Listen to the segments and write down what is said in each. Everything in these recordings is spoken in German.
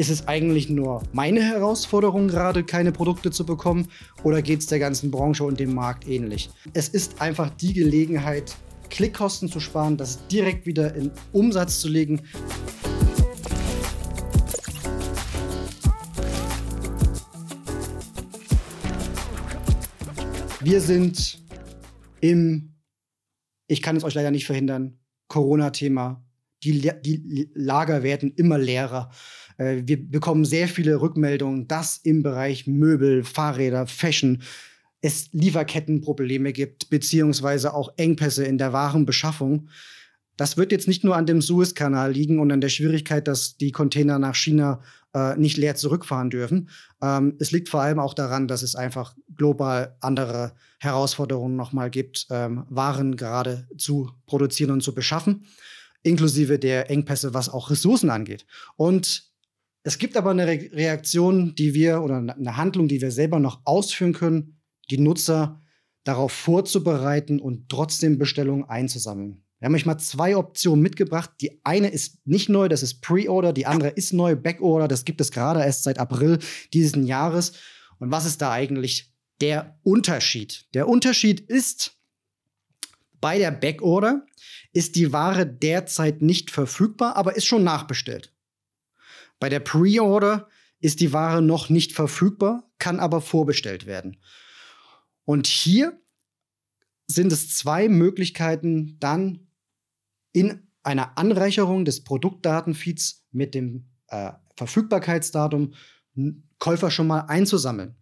Ist es eigentlich nur meine Herausforderung, gerade keine Produkte zu bekommen? Oder geht es der ganzen Branche und dem Markt ähnlich? Es ist einfach die Gelegenheit, Klickkosten zu sparen, das direkt wieder in Umsatz zu legen. Wir sind im, ich kann es euch leider nicht verhindern, Corona-Thema die, die Lager werden immer leerer. Äh, wir bekommen sehr viele Rückmeldungen, dass im Bereich Möbel, Fahrräder, Fashion es Lieferkettenprobleme gibt, beziehungsweise auch Engpässe in der Warenbeschaffung. Das wird jetzt nicht nur an dem Suezkanal liegen und an der Schwierigkeit, dass die Container nach China äh, nicht leer zurückfahren dürfen. Ähm, es liegt vor allem auch daran, dass es einfach global andere Herausforderungen nochmal gibt, ähm, Waren gerade zu produzieren und zu beschaffen inklusive der Engpässe, was auch Ressourcen angeht. Und es gibt aber eine Reaktion, die wir oder eine Handlung, die wir selber noch ausführen können, die Nutzer darauf vorzubereiten und trotzdem Bestellungen einzusammeln. Wir haben euch mal zwei Optionen mitgebracht. Die eine ist nicht neu, das ist Pre-Order. Die andere ist neu, Back-Order. Das gibt es gerade erst seit April dieses Jahres. Und was ist da eigentlich der Unterschied? Der Unterschied ist, bei der Backorder ist die Ware derzeit nicht verfügbar, aber ist schon nachbestellt. Bei der Preorder ist die Ware noch nicht verfügbar, kann aber vorbestellt werden. Und hier sind es zwei Möglichkeiten, dann in einer Anreicherung des Produktdatenfeeds mit dem äh, Verfügbarkeitsdatum Käufer schon mal einzusammeln.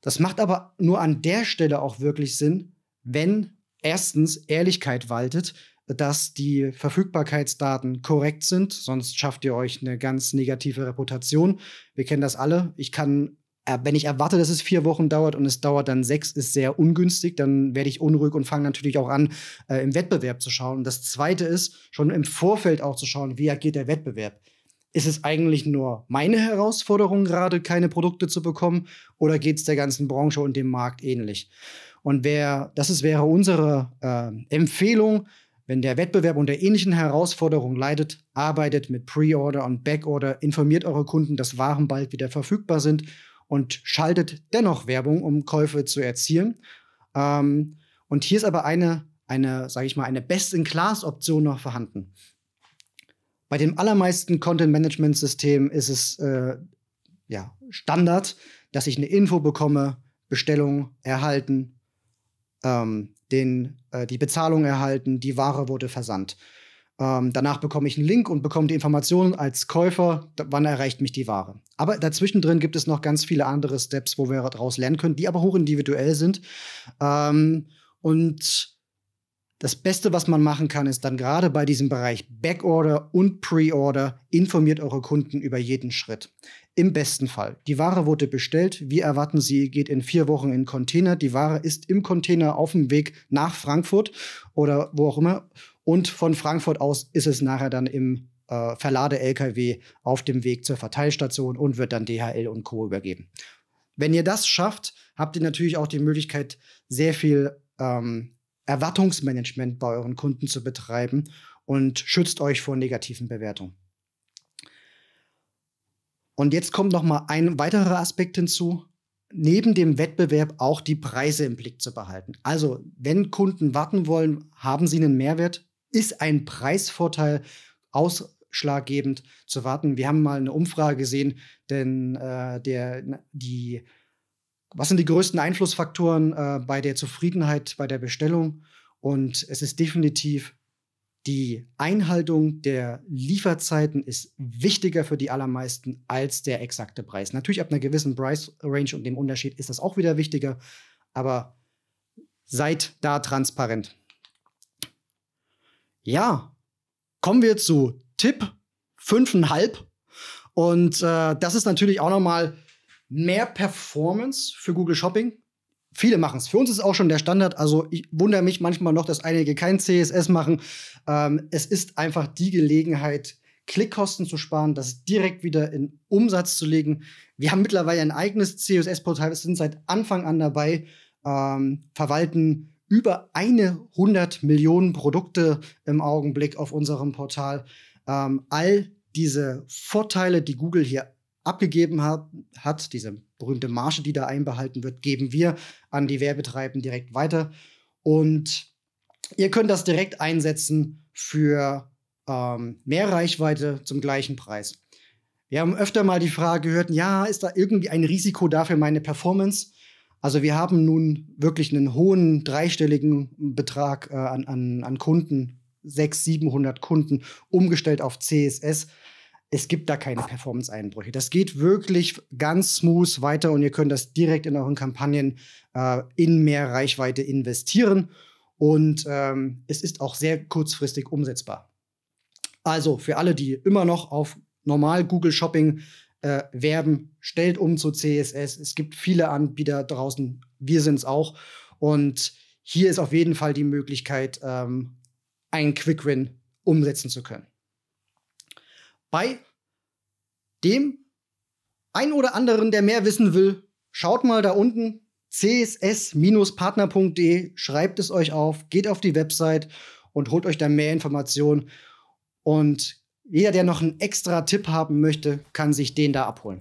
Das macht aber nur an der Stelle auch wirklich Sinn, wenn erstens Ehrlichkeit waltet, dass die Verfügbarkeitsdaten korrekt sind, sonst schafft ihr euch eine ganz negative Reputation. Wir kennen das alle. Ich kann, äh, wenn ich erwarte, dass es vier Wochen dauert und es dauert dann sechs, ist sehr ungünstig. Dann werde ich unruhig und fange natürlich auch an, äh, im Wettbewerb zu schauen. Und das Zweite ist, schon im Vorfeld auch zu schauen, wie agiert der Wettbewerb ist es eigentlich nur meine Herausforderung, gerade keine Produkte zu bekommen, oder geht es der ganzen Branche und dem Markt ähnlich? Und wer, das ist, wäre unsere äh, Empfehlung, wenn der Wettbewerb unter ähnlichen Herausforderungen leidet, arbeitet mit Pre-Order und Backorder, informiert eure Kunden, dass Waren bald wieder verfügbar sind und schaltet dennoch Werbung, um Käufe zu erzielen. Ähm, und hier ist aber eine, eine sage ich mal, eine Best-in-Class-Option noch vorhanden. Bei den allermeisten Content-Management-Systemen ist es äh, ja, Standard, dass ich eine Info bekomme, Bestellung erhalten, ähm, den, äh, die Bezahlung erhalten, die Ware wurde versandt. Ähm, danach bekomme ich einen Link und bekomme die Informationen als Käufer, wann erreicht mich die Ware. Aber dazwischen drin gibt es noch ganz viele andere Steps, wo wir daraus lernen können, die aber hochindividuell sind. Ähm, und das Beste, was man machen kann, ist dann gerade bei diesem Bereich Backorder und Preorder, informiert eure Kunden über jeden Schritt. Im besten Fall. Die Ware wurde bestellt. Wir erwarten sie, geht in vier Wochen in Container. Die Ware ist im Container auf dem Weg nach Frankfurt oder wo auch immer. Und von Frankfurt aus ist es nachher dann im äh, Verlade-LKW auf dem Weg zur Verteilstation und wird dann DHL und Co. übergeben. Wenn ihr das schafft, habt ihr natürlich auch die Möglichkeit, sehr viel ähm, Erwartungsmanagement bei euren Kunden zu betreiben und schützt euch vor negativen Bewertungen. Und jetzt kommt noch mal ein weiterer Aspekt hinzu, neben dem Wettbewerb auch die Preise im Blick zu behalten. Also, wenn Kunden warten wollen, haben sie einen Mehrwert, ist ein Preisvorteil ausschlaggebend zu warten. Wir haben mal eine Umfrage gesehen, denn äh, der, die was sind die größten Einflussfaktoren äh, bei der Zufriedenheit bei der Bestellung? Und es ist definitiv die Einhaltung der Lieferzeiten ist wichtiger für die allermeisten als der exakte Preis. Natürlich ab einer gewissen Price Range und dem Unterschied ist das auch wieder wichtiger, aber seid da transparent. Ja, kommen wir zu Tipp 5,5 und äh, das ist natürlich auch nochmal mal mehr Performance für Google Shopping. Viele machen es. Für uns ist es auch schon der Standard. Also ich wundere mich manchmal noch, dass einige kein CSS machen. Ähm, es ist einfach die Gelegenheit, Klickkosten zu sparen, das direkt wieder in Umsatz zu legen. Wir haben mittlerweile ein eigenes CSS-Portal, wir sind seit Anfang an dabei, ähm, verwalten über 100 Millionen Produkte im Augenblick auf unserem Portal. Ähm, all diese Vorteile, die Google hier abgegeben hat, hat, diese berühmte Marge, die da einbehalten wird, geben wir an die Werbetreibenden direkt weiter. Und ihr könnt das direkt einsetzen für ähm, mehr Reichweite zum gleichen Preis. Wir haben öfter mal die Frage gehört, ja, ist da irgendwie ein Risiko dafür meine Performance? Also wir haben nun wirklich einen hohen dreistelligen Betrag äh, an, an, an Kunden, 600, 700 Kunden umgestellt auf CSS es gibt da keine Performance-Einbrüche. Das geht wirklich ganz smooth weiter und ihr könnt das direkt in euren Kampagnen äh, in mehr Reichweite investieren. Und ähm, es ist auch sehr kurzfristig umsetzbar. Also für alle, die immer noch auf normal Google Shopping äh, werben, stellt um zu CSS. Es gibt viele Anbieter draußen. Wir sind es auch. Und hier ist auf jeden Fall die Möglichkeit, ähm, einen Quick Win umsetzen zu können bei dem ein oder anderen, der mehr wissen will, schaut mal da unten css-partner.de, schreibt es euch auf, geht auf die Website und holt euch da mehr Informationen. Und jeder, der noch einen extra Tipp haben möchte, kann sich den da abholen.